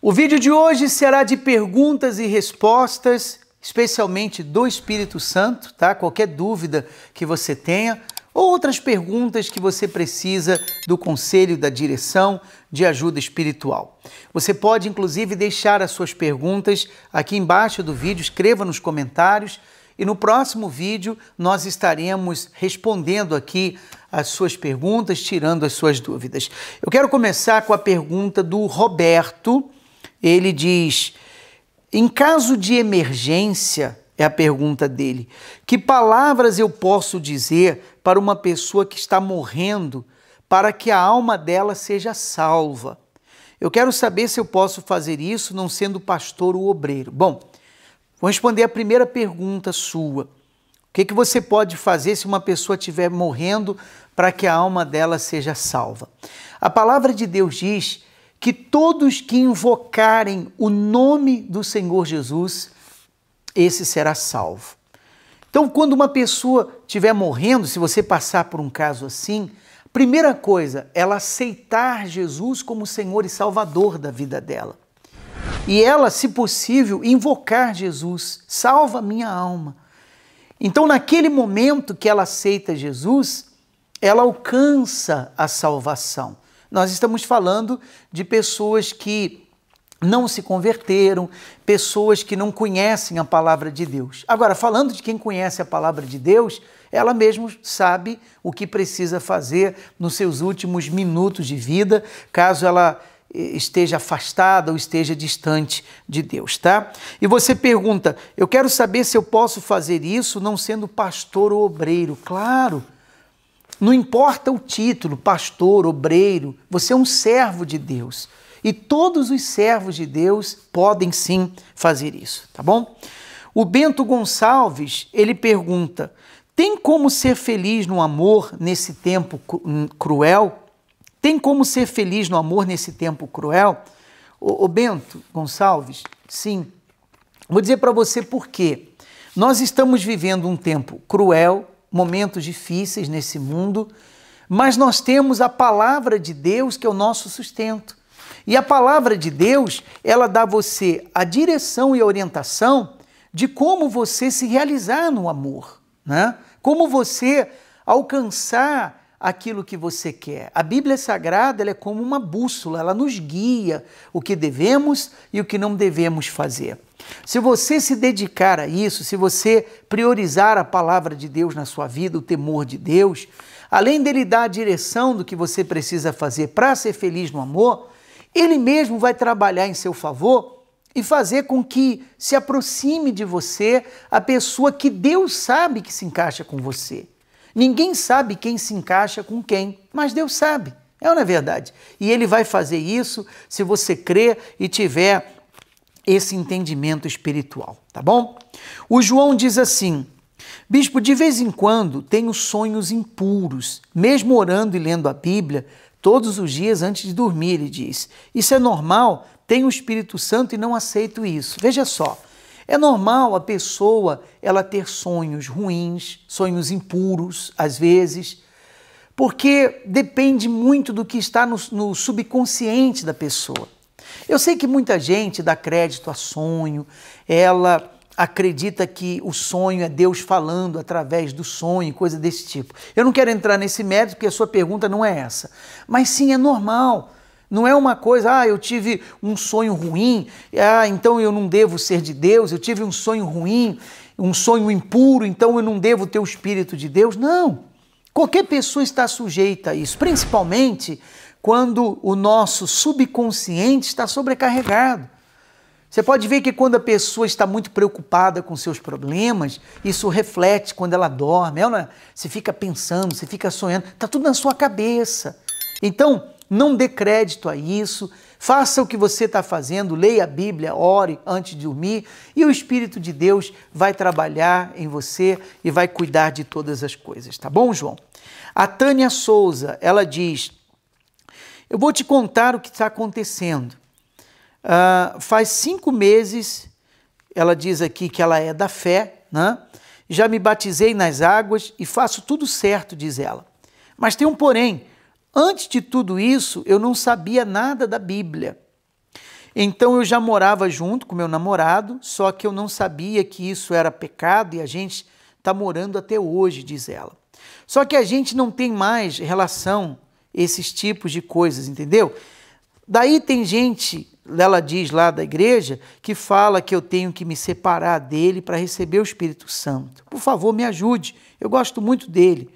O vídeo de hoje será de perguntas e respostas, especialmente do Espírito Santo, tá? Qualquer dúvida que você tenha ou outras perguntas que você precisa do conselho da direção de ajuda espiritual. Você pode inclusive deixar as suas perguntas aqui embaixo do vídeo, escreva nos comentários e no próximo vídeo nós estaremos respondendo aqui as suas perguntas, tirando as suas dúvidas. Eu quero começar com a pergunta do Roberto, ele diz: em caso de emergência, é a pergunta dele, que palavras eu posso dizer para uma pessoa que está morrendo para que a alma dela seja salva? Eu quero saber se eu posso fazer isso não sendo pastor ou obreiro. Bom, vou responder a primeira pergunta sua. O que, que você pode fazer se uma pessoa estiver morrendo para que a alma dela seja salva? A palavra de Deus diz que todos que invocarem o nome do Senhor Jesus, esse será salvo. Então, quando uma pessoa estiver morrendo, se você passar por um caso assim, primeira coisa, ela aceitar Jesus como Senhor e Salvador da vida dela. E ela, se possível, invocar Jesus, salva minha alma. Então, naquele momento que ela aceita Jesus, ela alcança a salvação. Nós estamos falando de pessoas que não se converteram, pessoas que não conhecem a palavra de Deus. Agora, falando de quem conhece a palavra de Deus, ela mesma sabe o que precisa fazer nos seus últimos minutos de vida, caso ela eh, esteja afastada ou esteja distante de Deus, tá? E você pergunta: "Eu quero saber se eu posso fazer isso não sendo pastor ou obreiro". Claro. Não importa o título, pastor, obreiro, você é um servo de Deus. E todos os servos de Deus podem sim fazer isso, tá bom? O Bento Gonçalves, ele pergunta: tem como ser feliz no amor nesse tempo hum, cruel? Tem como ser feliz no amor nesse tempo cruel? O, o Bento Gonçalves, sim. Vou dizer para você por quê. Nós estamos vivendo um tempo cruel, momentos difíceis nesse mundo, mas nós temos a palavra de Deus que é o nosso sustento. E a palavra de Deus, ela dá a você a direção e a orientação de como você se realizar no amor, né? Como você alcançar aquilo que você quer. A Bíblia Sagrada ela é como uma bússola, ela nos guia o que devemos e o que não devemos fazer. Se você se dedicar a isso, se você priorizar a palavra de Deus na sua vida, o temor de Deus, além dele dar a direção do que você precisa fazer para ser feliz no amor, ele mesmo vai trabalhar em seu favor e fazer com que se aproxime de você a pessoa que Deus sabe que se encaixa com você. Ninguém sabe quem se encaixa com quem, mas Deus sabe. É ou não é verdade? E ele vai fazer isso se você crer e tiver esse entendimento espiritual, tá bom? O João diz assim: Bispo, de vez em quando tenho sonhos impuros, mesmo orando e lendo a Bíblia todos os dias antes de dormir, ele diz. Isso é normal? Tenho o Espírito Santo e não aceito isso. Veja só. É normal a pessoa ela ter sonhos ruins, sonhos impuros, às vezes, porque depende muito do que está no, no subconsciente da pessoa. Eu sei que muita gente dá crédito a sonho, ela acredita que o sonho é Deus falando através do sonho, coisa desse tipo. Eu não quero entrar nesse mérito porque a sua pergunta não é essa. Mas sim, é normal. Não é uma coisa, ah, eu tive um sonho ruim, ah, então eu não devo ser de Deus, eu tive um sonho ruim, um sonho impuro, então eu não devo ter o Espírito de Deus. Não. Qualquer pessoa está sujeita a isso, principalmente quando o nosso subconsciente está sobrecarregado. Você pode ver que quando a pessoa está muito preocupada com seus problemas, isso reflete quando ela dorme. Ela, é é? você fica pensando, você fica sonhando, está tudo na sua cabeça. Então, não dê crédito a isso, faça o que você está fazendo, leia a Bíblia, ore antes de dormir e o Espírito de Deus vai trabalhar em você e vai cuidar de todas as coisas, tá bom, João? A Tânia Souza, ela diz: eu vou te contar o que está acontecendo. Uh, faz cinco meses, ela diz aqui que ela é da fé, né? já me batizei nas águas e faço tudo certo, diz ela. Mas tem um porém: antes de tudo isso, eu não sabia nada da Bíblia. Então eu já morava junto com meu namorado, só que eu não sabia que isso era pecado e a gente está morando até hoje, diz ela. Só que a gente não tem mais relação esses tipos de coisas, entendeu? Daí tem gente, ela diz lá da igreja, que fala que eu tenho que me separar dele para receber o Espírito Santo. Por favor, me ajude, eu gosto muito dele.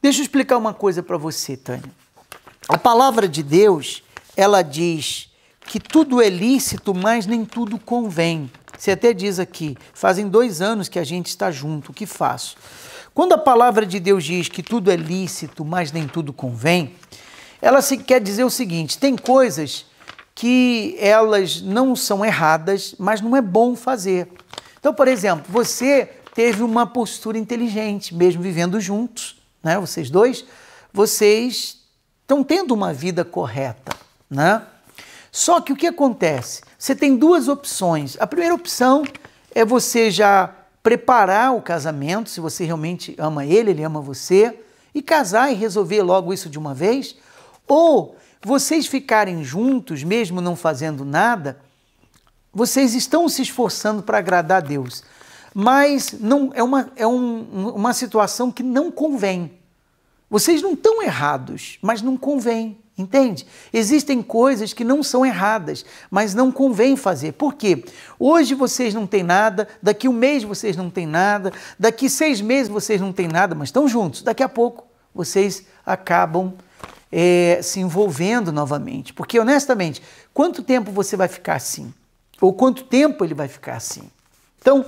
Deixa eu explicar uma coisa para você, Tânia. A palavra de Deus, ela diz que tudo é lícito, mas nem tudo convém. Você até diz aqui, fazem dois anos que a gente está junto, o que faço? Quando a palavra de Deus diz que tudo é lícito, mas nem tudo convém, ela se quer dizer o seguinte: tem coisas que elas não são erradas, mas não é bom fazer. Então, por exemplo, você teve uma postura inteligente, mesmo vivendo juntos, né? Vocês dois, vocês estão tendo uma vida correta, né? Só que o que acontece? Você tem duas opções. A primeira opção é você já preparar o casamento, se você realmente ama ele, ele ama você, e casar e resolver logo isso de uma vez, ou vocês ficarem juntos, mesmo não fazendo nada, vocês estão se esforçando para agradar a Deus, mas não é uma, é um, uma situação que não convém. Vocês não estão errados, mas não convém. Entende? Existem coisas que não são erradas, mas não convém fazer. Por quê? Hoje vocês não têm nada, daqui um mês vocês não têm nada, daqui seis meses vocês não têm nada, mas estão juntos. Daqui a pouco vocês acabam é, se envolvendo novamente. Porque, honestamente, quanto tempo você vai ficar assim? Ou quanto tempo ele vai ficar assim? Então,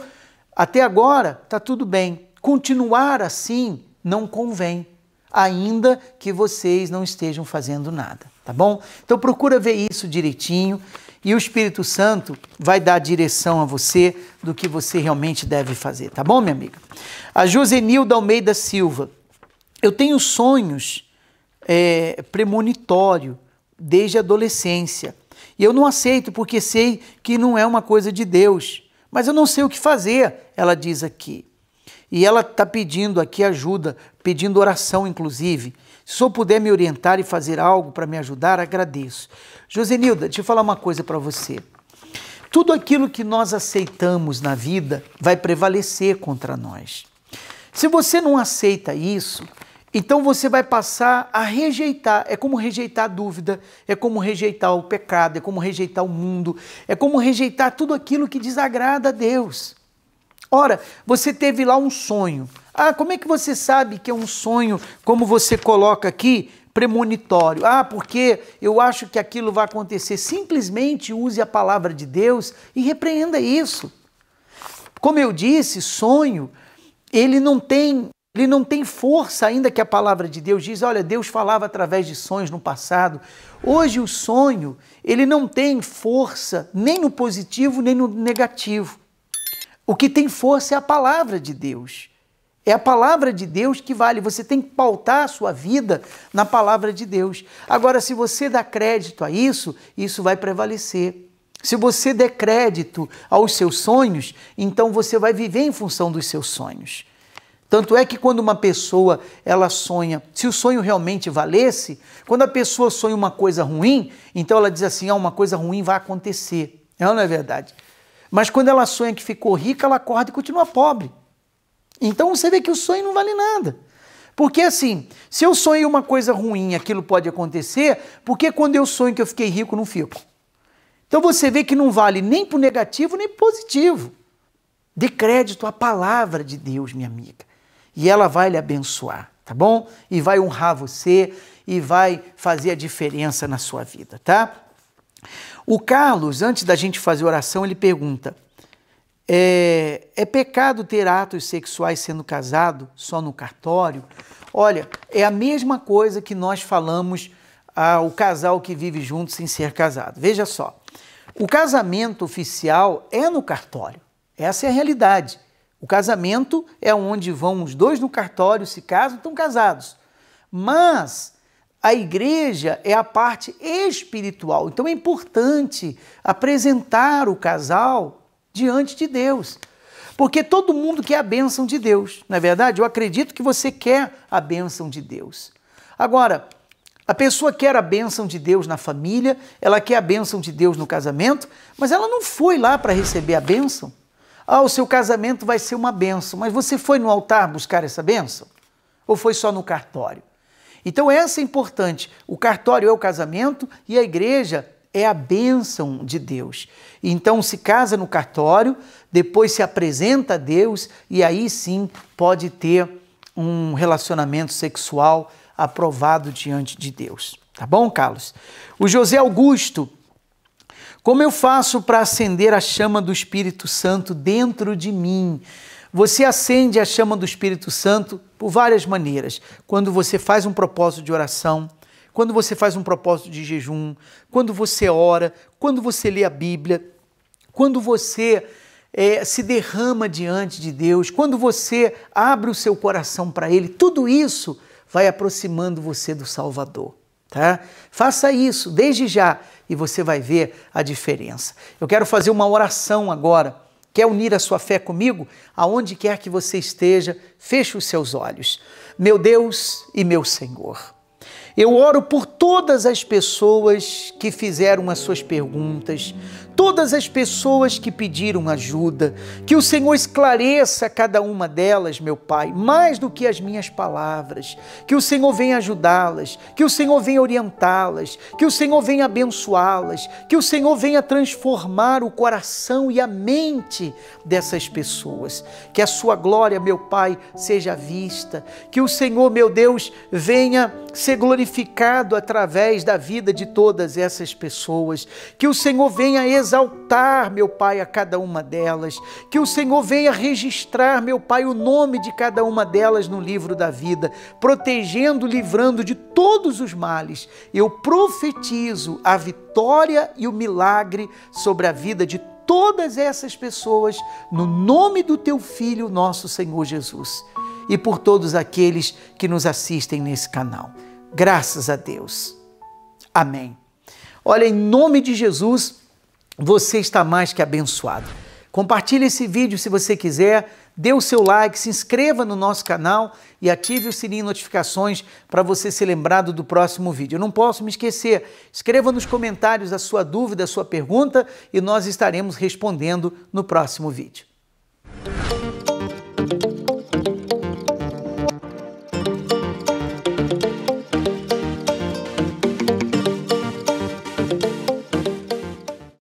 até agora está tudo bem. Continuar assim não convém ainda que vocês não estejam fazendo nada, tá bom? Então procura ver isso direitinho e o Espírito Santo vai dar direção a você do que você realmente deve fazer, tá bom, minha amiga? A Josenilda Almeida Silva. Eu tenho sonhos é, premonitório desde a adolescência. E eu não aceito porque sei que não é uma coisa de Deus. Mas eu não sei o que fazer, ela diz aqui. E ela está pedindo aqui ajuda, pedindo oração, inclusive. Se o puder me orientar e fazer algo para me ajudar, agradeço. Josenilda, deixa eu falar uma coisa para você. Tudo aquilo que nós aceitamos na vida vai prevalecer contra nós. Se você não aceita isso, então você vai passar a rejeitar. É como rejeitar a dúvida, é como rejeitar o pecado, é como rejeitar o mundo, é como rejeitar tudo aquilo que desagrada a Deus. Ora, você teve lá um sonho. Ah, como é que você sabe que é um sonho, como você coloca aqui, premonitório? Ah, porque eu acho que aquilo vai acontecer. Simplesmente use a palavra de Deus e repreenda isso. Como eu disse, sonho, ele não tem ele não tem força ainda que a palavra de Deus diz, olha, Deus falava através de sonhos no passado. Hoje o sonho, ele não tem força nem no positivo, nem no negativo. O que tem força é a palavra de Deus. É a palavra de Deus que vale. Você tem que pautar a sua vida na palavra de Deus. Agora, se você dá crédito a isso, isso vai prevalecer. Se você der crédito aos seus sonhos, então você vai viver em função dos seus sonhos. Tanto é que quando uma pessoa ela sonha, se o sonho realmente valesse, quando a pessoa sonha uma coisa ruim, então ela diz assim: ah, uma coisa ruim vai acontecer. Não, não é verdade? Mas quando ela sonha que ficou rica, ela acorda e continua pobre. Então você vê que o sonho não vale nada. Porque assim, se eu sonho uma coisa ruim, aquilo pode acontecer, porque quando eu sonho que eu fiquei rico, não fico. Então você vê que não vale nem para o negativo nem para positivo. Dê crédito à palavra de Deus, minha amiga. E ela vai lhe abençoar, tá bom? E vai honrar você e vai fazer a diferença na sua vida, tá? O Carlos, antes da gente fazer oração, ele pergunta: é, é, pecado ter atos sexuais sendo casado só no cartório? Olha, é a mesma coisa que nós falamos ao casal que vive junto sem ser casado. Veja só, o casamento oficial é no cartório. Essa é a realidade. O casamento é onde vão os dois no cartório, se casam, estão casados. Mas a igreja é a parte espiritual, então é importante apresentar o casal diante de Deus. Porque todo mundo quer a bênção de Deus. Na é verdade, eu acredito que você quer a bênção de Deus. Agora, a pessoa quer a bênção de Deus na família, ela quer a bênção de Deus no casamento, mas ela não foi lá para receber a bênção. Ah, o seu casamento vai ser uma bênção, mas você foi no altar buscar essa bênção? Ou foi só no cartório? Então, essa é importante. O cartório é o casamento e a igreja é a bênção de Deus. Então, se casa no cartório, depois se apresenta a Deus e aí sim pode ter um relacionamento sexual aprovado diante de Deus. Tá bom, Carlos? O José Augusto. Como eu faço para acender a chama do Espírito Santo dentro de mim? Você acende a chama do Espírito Santo por várias maneiras. Quando você faz um propósito de oração, quando você faz um propósito de jejum, quando você ora, quando você lê a Bíblia, quando você é, se derrama diante de Deus, quando você abre o seu coração para Ele, tudo isso vai aproximando você do Salvador. Tá? Faça isso desde já e você vai ver a diferença. Eu quero fazer uma oração agora Quer unir a sua fé comigo? Aonde quer que você esteja, feche os seus olhos. Meu Deus e meu Senhor. Eu oro por todas as pessoas que fizeram as suas perguntas, todas as pessoas que pediram ajuda, que o Senhor esclareça cada uma delas, meu Pai, mais do que as minhas palavras, que o Senhor venha ajudá-las, que o Senhor venha orientá-las, que o Senhor venha abençoá-las, que o Senhor venha transformar o coração e a mente dessas pessoas. Que a sua glória, meu Pai, seja vista, que o Senhor, meu Deus, venha ser glorificado glorificado através da vida de todas essas pessoas. Que o Senhor venha exaltar, meu Pai, a cada uma delas. Que o Senhor venha registrar, meu Pai, o nome de cada uma delas no livro da vida, protegendo, livrando de todos os males. Eu profetizo a vitória e o milagre sobre a vida de todas essas pessoas, no nome do teu Filho, nosso Senhor Jesus, e por todos aqueles que nos assistem nesse canal. Graças a Deus. Amém. Olha, em nome de Jesus, você está mais que abençoado. Compartilhe esse vídeo se você quiser, dê o seu like, se inscreva no nosso canal e ative o sininho de notificações para você ser lembrado do próximo vídeo. Eu não posso me esquecer, escreva nos comentários a sua dúvida, a sua pergunta e nós estaremos respondendo no próximo vídeo.